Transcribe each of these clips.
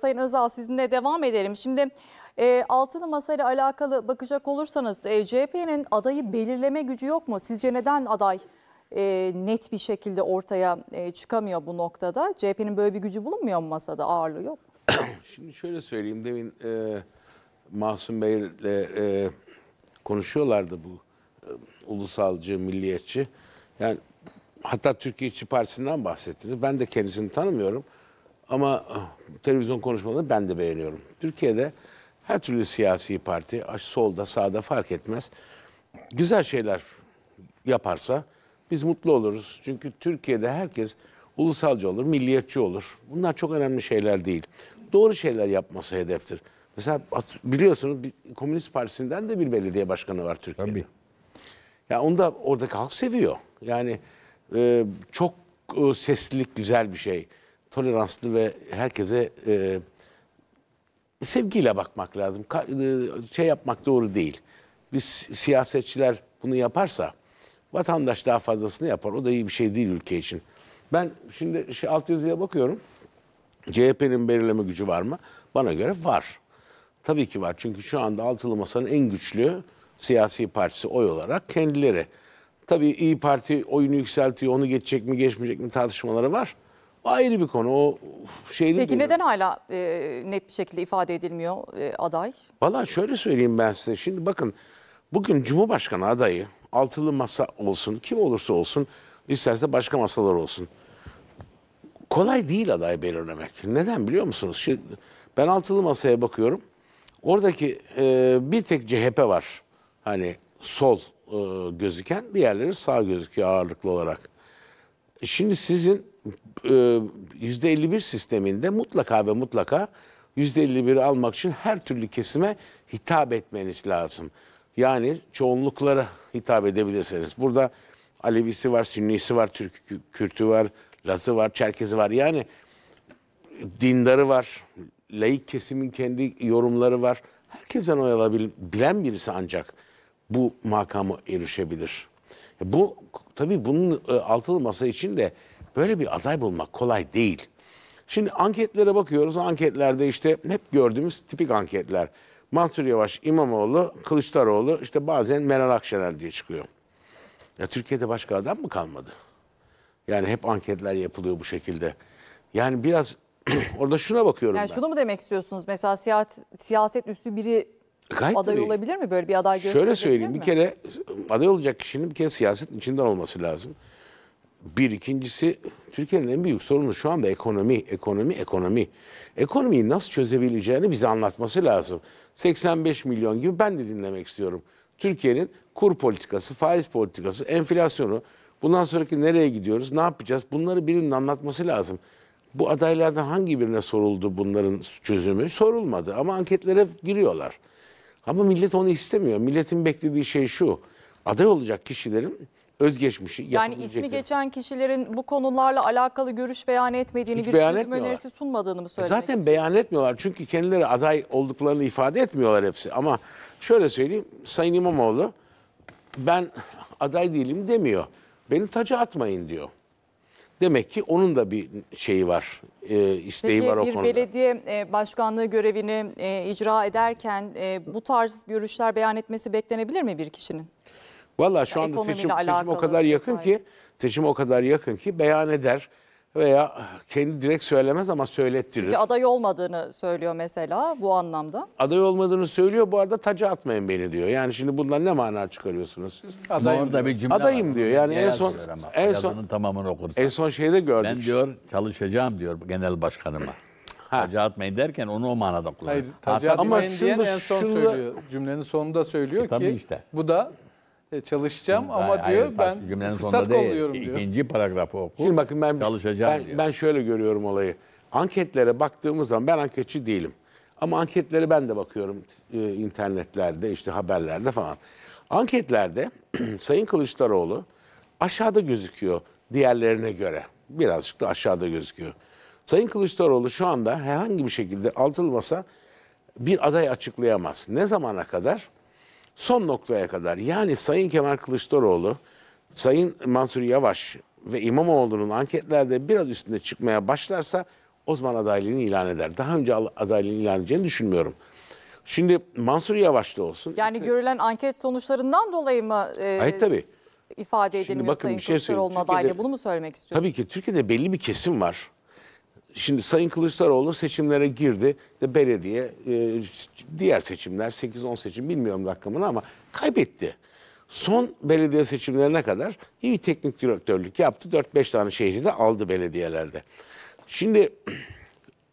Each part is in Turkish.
Sayın Özal sizinle devam edelim. Şimdi e, altılı masayla alakalı bakacak olursanız e, CHP'nin adayı belirleme gücü yok mu? Sizce neden aday e, net bir şekilde ortaya e, çıkamıyor bu noktada? CHP'nin böyle bir gücü bulunmuyor mu masada? Ağırlığı yok Şimdi şöyle söyleyeyim. Demin e, Masum Bey'le e, konuşuyorlardı bu e, ulusalcı, milliyetçi. Yani hatta Türkiye İşçi Partisi'nden bahsettiniz. Ben de kendisini tanımıyorum. Ama ah, televizyon konuşmalarını ben de beğeniyorum. Türkiye'de her türlü siyasi parti, solda, sağda fark etmez. Güzel şeyler yaparsa biz mutlu oluruz. Çünkü Türkiye'de herkes ulusalcı olur, milliyetçi olur. Bunlar çok önemli şeyler değil. Doğru şeyler yapması hedeftir. Mesela biliyorsunuz Komünist Partisi'nden de bir belediye başkanı var Türkiye'de. Tabii. Ya yani onu da oradaki halk seviyor. Yani e, çok e, seslilik güzel bir şey toleranslı ve herkese e, sevgiyle bakmak lazım. Ka, e, şey yapmak doğru değil. Biz siyasetçiler bunu yaparsa vatandaş daha fazlasını yapar. O da iyi bir şey değil ülke için. Ben şimdi şey, alt yazıya bakıyorum. CHP'nin belirleme gücü var mı? Bana göre var. Tabii ki var. Çünkü şu anda altılı masanın en güçlü siyasi partisi oy olarak kendileri. Tabii İyi Parti oyunu yükseltiyor, onu geçecek mi geçmeyecek mi tartışmaları var ayrı bir konu. O şeyli Peki neden hala e, net bir şekilde ifade edilmiyor e, aday? Valla şöyle söyleyeyim ben size. Şimdi bakın bugün Cumhurbaşkanı adayı altılı masa olsun kim olursa olsun isterse başka masalar olsun. Kolay değil aday belirlemek. Neden biliyor musunuz? Şimdi ben altılı masaya bakıyorum. Oradaki e, bir tek CHP var. Hani sol e, gözüken diğerleri sağ gözüküyor ağırlıklı olarak. E, şimdi sizin %51 e, sisteminde mutlaka ve mutlaka %51 almak için her türlü kesime hitap etmeniz lazım. Yani çoğunluklara hitap edebilirseniz. Burada Alevisi var, Sünnisi var, Türk Kürtü var, Lazı var, Çerkezi var. Yani dindarı var, laik kesimin kendi yorumları var. Herkesten oy alabilen birisi ancak bu makama erişebilir. Bu tabii bunun e, altılı masa için de Böyle bir aday bulmak kolay değil. Şimdi anketlere bakıyoruz. Anketlerde işte hep gördüğümüz tipik anketler. Mansur Yavaş, İmamoğlu, Kılıçdaroğlu işte bazen Meral Akşener diye çıkıyor. Ya Türkiye'de başka adam mı kalmadı? Yani hep anketler yapılıyor bu şekilde. Yani biraz orada şuna bakıyorum yani ben. Şunu mu demek istiyorsunuz? Mesela siyaset, siyaset üstü biri Gayet aday tabii. olabilir mi? Böyle bir aday gösterebilir Şöyle söyleyeyim mi? bir kere aday olacak kişinin bir kere siyasetin içinden olması lazım. Bir ikincisi Türkiye'nin en büyük sorunu şu anda ekonomi, ekonomi, ekonomi. Ekonomiyi nasıl çözebileceğini bize anlatması lazım. 85 milyon gibi ben de dinlemek istiyorum. Türkiye'nin kur politikası, faiz politikası, enflasyonu, bundan sonraki nereye gidiyoruz, ne yapacağız? Bunları birinin anlatması lazım. Bu adaylardan hangi birine soruldu bunların çözümü? Sorulmadı ama anketlere giriyorlar. Ama millet onu istemiyor. Milletin beklediği şey şu. Aday olacak kişilerin özgeçmişi Yani ismi geçen kişilerin bu konularla alakalı görüş beyan etmediğini, Hiç bir beyan çözüm önerisi sunmadığını mı e söylemek? Zaten beyan etmiyorlar çünkü kendileri aday olduklarını ifade etmiyorlar hepsi. Ama şöyle söyleyeyim Sayın İmamoğlu ben aday değilim demiyor. Beni taca atmayın diyor. Demek ki onun da bir şeyi var, e, isteği Peki, var o bir konuda. belediye e, başkanlığı görevini e, icra ederken e, bu tarz görüşler beyan etmesi beklenebilir mi bir kişinin? Valla şu anda seçim, seçim o kadar yakın ki seçim o kadar yakın ki beyan eder veya kendi direkt söylemez ama söylettirir. Çünkü aday olmadığını söylüyor mesela bu anlamda. Aday olmadığını söylüyor bu arada taca atmayın beni diyor. Yani şimdi bundan ne mana çıkarıyorsunuz siz? Adayım, Orada bir cümle adayım var. diyor. Yani en son en son tamamını okursan. en son şeyde gördük. Ben diyor çalışacağım diyor genel başkanıma. Ha. Taca atmayın derken onu o manada kullanıyor. Hayır, Hatta- atmayın ama Ama diyen en son şunu da- söylüyor. Cümlenin sonunda söylüyor E, ki işte. bu da e, çalışacağım Şimdi, ama diyor ben fırsat kolluyorum diyor. İkinci paragrafı oku. Şimdi bakın ben çalışacağım ben, diyor. ben şöyle görüyorum olayı. Anketlere baktığımız zaman ben anketçi değilim. Ama anketlere ben de bakıyorum e, internetlerde işte haberlerde falan. Anketlerde Sayın Kılıçdaroğlu aşağıda gözüküyor diğerlerine göre. Birazcık da aşağıda gözüküyor. Sayın Kılıçdaroğlu şu anda herhangi bir şekilde altılmasa bir aday açıklayamaz. Ne zamana kadar? son noktaya kadar yani Sayın Kemal Kılıçdaroğlu, Sayın Mansur Yavaş ve İmamoğlu'nun anketlerde biraz üstünde çıkmaya başlarsa o zaman adaylığını ilan eder. Daha önce adaylığını ilan edeceğini düşünmüyorum. Şimdi Mansur Yavaş da olsun. Yani görülen anket sonuçlarından dolayı mı? E, Hayır tabii. İfade edilmiyor Şimdi bakın Sayın bir şey Kılıçdaroğlu'nun adaylığı. Bunu mu söylemek istiyorsunuz? Tabii ki Türkiye'de belli bir kesim var. Şimdi Sayın Kılıçdaroğlu seçimlere girdi. İşte belediye, e, diğer seçimler 8-10 seçim bilmiyorum rakamını ama kaybetti. Son belediye seçimlerine kadar iyi teknik direktörlük yaptı. 4-5 tane şehri de aldı belediyelerde. Şimdi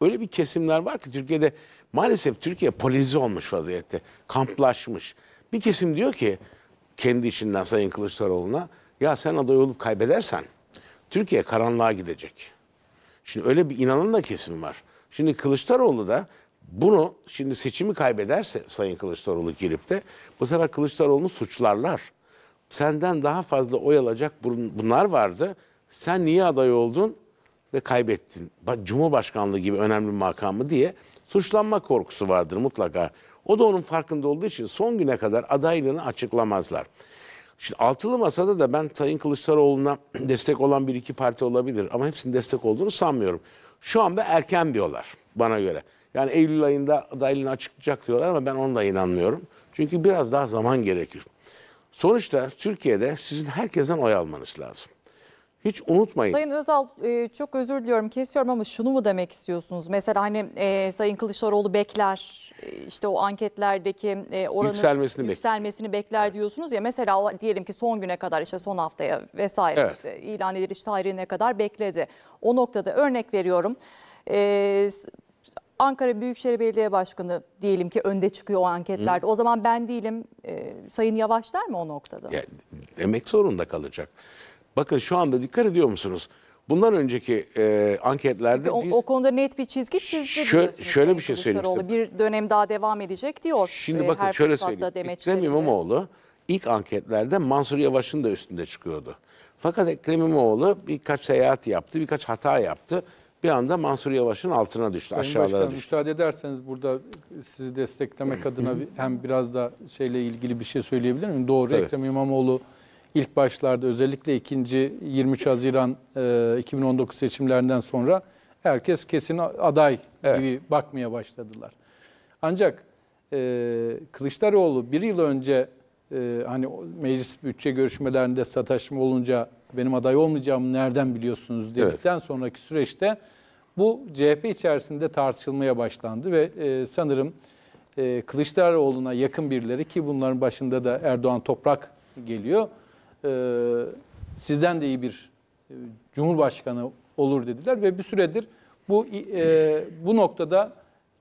öyle bir kesimler var ki Türkiye'de maalesef Türkiye polize olmuş vaziyette. Kamplaşmış. Bir kesim diyor ki kendi içinden Sayın Kılıçdaroğlu'na ya sen aday olup kaybedersen Türkiye karanlığa gidecek. Şimdi öyle bir inanan da kesim var. Şimdi Kılıçdaroğlu da bunu şimdi seçimi kaybederse Sayın Kılıçdaroğlu girip de bu sefer Kılıçdaroğlu'nu suçlarlar. Senden daha fazla oy alacak bunlar vardı. Sen niye aday oldun ve kaybettin? Cumhurbaşkanlığı gibi önemli makamı diye suçlanma korkusu vardır mutlaka. O da onun farkında olduğu için son güne kadar adaylığını açıklamazlar. Şimdi altılı masada da ben Sayın Kılıçdaroğlu'na destek olan bir iki parti olabilir ama hepsinin destek olduğunu sanmıyorum. Şu anda erken diyorlar bana göre. Yani Eylül ayında adaylığını açıklayacak diyorlar ama ben ona da inanmıyorum. Çünkü biraz daha zaman gerekir. Sonuçta Türkiye'de sizin herkesten oy almanız lazım. Hiç unutmayın. Sayın Özal e, çok özür diliyorum kesiyorum ama şunu mu demek istiyorsunuz? Mesela hani e, Sayın Kılıçdaroğlu bekler e, işte o anketlerdeki oranın yükselmesini, yükselmesini bekler, diyorsunuz ya. Mesela diyelim ki son güne kadar işte son haftaya vesaire evet. işte, ilan ediliş tarihine kadar bekledi. O noktada örnek veriyorum. Ankara Büyükşehir Belediye Başkanı diyelim ki önde çıkıyor o anketlerde. Hı. O zaman ben değilim. Sayın Yavaş der mi o noktada? Ya, demek zorunda kalacak. Bakın şu anda dikkat ediyor musunuz? Bundan önceki e, anketlerde o, biz... O konuda net bir çizgi çizdi şö Şöyle bir şey söyleyeyim Bir dönem daha devam edecek diyor. Şimdi e, bakın şöyle söyleyeyim. Ekrem İmamoğlu ilk anketlerde Mansur Yavaş'ın da üstünde çıkıyordu. Fakat Ekrem İmamoğlu birkaç seyahat yaptı, birkaç hata yaptı. Bir anda Mansur Yavaş'ın altına düştü, Sayın aşağılara Başkanım, düştü. müsaade ederseniz burada sizi desteklemek adına hem biraz da şeyle ilgili bir şey söyleyebilir miyim? Doğru, Tabii. Ekrem İmamoğlu ilk başlarda özellikle ikinci 23 Haziran e, 2019 seçimlerinden sonra herkes kesin aday evet. gibi bakmaya başladılar. Ancak e, Kılıçdaroğlu bir yıl önce e, hani meclis bütçe görüşmelerinde sataşma olunca benim aday olmayacağımı nereden biliyorsunuz dedikten evet. sonraki süreçte bu CHP içerisinde tartışılmaya başlandı ve e, sanırım e, Kılıçdaroğlu'na yakın birileri ki bunların başında da Erdoğan Toprak geliyor e, sizden de iyi bir e, cumhurbaşkanı olur dediler ve bir süredir bu e, bu noktada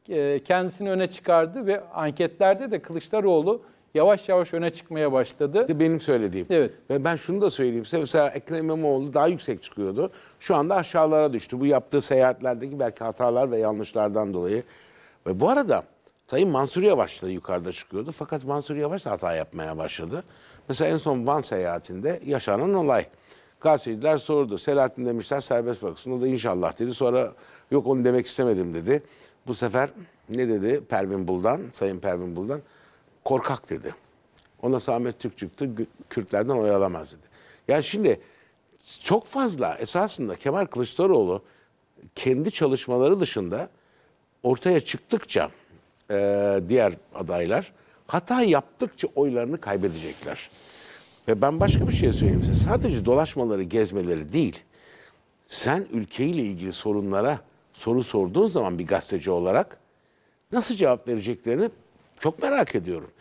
e, kendisini öne çıkardı ve anketlerde de Kılıçdaroğlu yavaş yavaş öne çıkmaya başladı. Benim söylediğim. Evet. Ve ben şunu da söyleyeyim size. Mesela Ekrem İmamoğlu daha yüksek çıkıyordu. Şu anda aşağılara düştü. Bu yaptığı seyahatlerdeki belki hatalar ve yanlışlardan dolayı. Ve bu arada Sayın Mansur Yavaş da yukarıda çıkıyordu. Fakat Mansur Yavaş da hata yapmaya başladı. Mesela en son Van seyahatinde yaşanan olay. Gazeteciler sordu. Selahattin demişler serbest bıraksın. O da inşallah dedi. Sonra yok onu demek istemedim dedi. Bu sefer ne dedi Pervin Buldan, Sayın Pervin Buldan? Korkak dedi. Ona Samet Türk çıktı. Kürtlerden oy alamaz dedi. Yani şimdi çok fazla esasında Kemal Kılıçdaroğlu kendi çalışmaları dışında ortaya çıktıkça e, diğer adaylar hata yaptıkça oylarını kaybedecekler. Ve ben başka bir şey söyleyeyim size. Sadece dolaşmaları, gezmeleri değil. Sen ülkeyle ilgili sorunlara soru sorduğun zaman bir gazeteci olarak nasıl cevap vereceklerini çok merak ediyorum.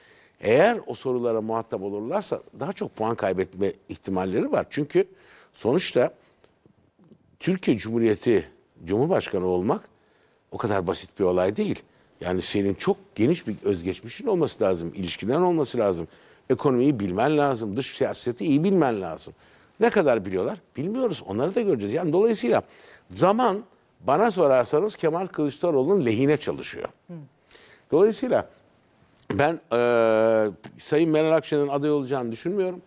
Eğer o sorulara muhatap olurlarsa daha çok puan kaybetme ihtimalleri var. Çünkü sonuçta Türkiye Cumhuriyeti Cumhurbaşkanı olmak o kadar basit bir olay değil. Yani senin çok geniş bir özgeçmişin olması lazım. ilişkiden olması lazım. Ekonomiyi bilmen lazım. Dış siyaseti iyi bilmen lazım. Ne kadar biliyorlar? Bilmiyoruz. Onları da göreceğiz. Yani dolayısıyla zaman bana sorarsanız Kemal Kılıçdaroğlu'nun lehine çalışıyor. Dolayısıyla ben e, Sayın Meral Akşener'in aday olacağını düşünmüyorum.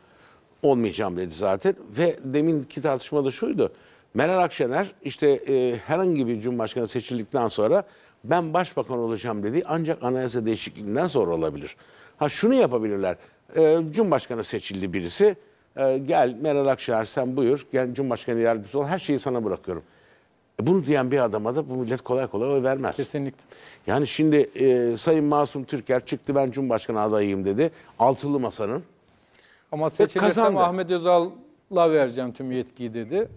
Olmayacağım dedi zaten. Ve deminki tartışmada şuydu. Meral Akşener işte e, herhangi bir cumhurbaşkanı seçildikten sonra ben başbakan olacağım dedi ancak anayasa değişikliğinden sonra olabilir. Ha şunu yapabilirler. E, Cumhurbaşkanı seçildi birisi. E, gel Meral Akşener sen buyur. Gel Cumhurbaşkanı yardımcısı ol. Her şeyi sana bırakıyorum. E, bunu diyen bir adama da bu millet kolay kolay oy vermez. Kesinlikle. Yani şimdi e, Sayın Masum Türker çıktı ben Cumhurbaşkanı adayıyım dedi. Altılı masanın. Ama e, seçilirsem Ahmet Özal'la vereceğim tüm yetkiyi dedi.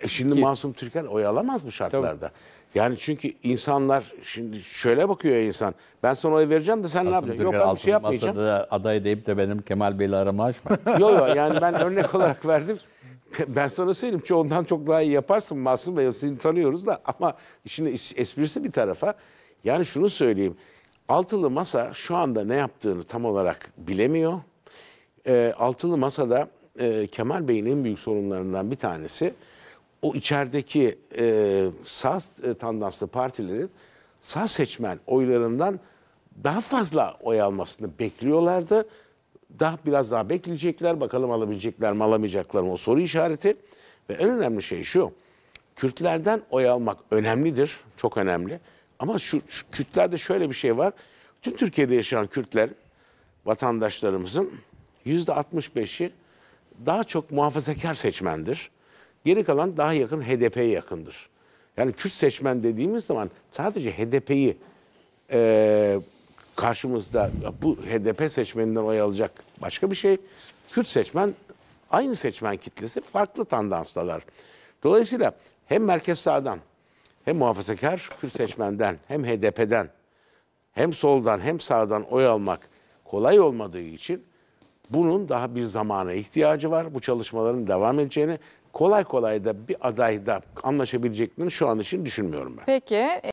E şimdi Ki... Masum Türker oy alamaz bu şartlarda. Tabii. Yani çünkü insanlar şimdi şöyle bakıyor insan. Ben sana oy vereceğim de sen ne yapacaksın? Yok ben bir şey yapmayacağım. Masada aday deyip de benim Kemal Bey'le arama açma. yok yok yani ben örnek olarak verdim. Ben sana söyleyeyim ki ondan çok daha iyi yaparsın Masum Bey. Seni tanıyoruz da ama şimdi esprisi bir tarafa. Yani şunu söyleyeyim. Altılı Masa şu anda ne yaptığını tam olarak bilemiyor. E, altılı Masa'da e, Kemal Bey'in en büyük sorunlarından bir tanesi o içerideki e, sağ e, tandanslı partilerin sağ seçmen oylarından daha fazla oy almasını bekliyorlardı. Daha biraz daha bekleyecekler. Bakalım alabilecekler mi alamayacaklar mı o soru işareti. Ve en önemli şey şu. Kürtlerden oy almak önemlidir. Çok önemli. Ama şu, şu Kürtlerde şöyle bir şey var. Tüm Türkiye'de yaşayan Kürtler vatandaşlarımızın %65'i daha çok muhafazakar seçmendir. Geri kalan daha yakın HDP'ye yakındır. Yani Kürt seçmen dediğimiz zaman sadece HDP'yi e, karşımızda bu HDP seçmeninden oy alacak başka bir şey. Kürt seçmen aynı seçmen kitlesi farklı tandanstalar. Dolayısıyla hem merkez sağdan hem muhafazakar Kürt seçmenden hem HDP'den hem soldan hem sağdan oy almak kolay olmadığı için bunun daha bir zamana ihtiyacı var. Bu çalışmaların devam edeceğini kolay kolay da bir adayda anlaşabileceklerini şu an için düşünmüyorum ben. Peki.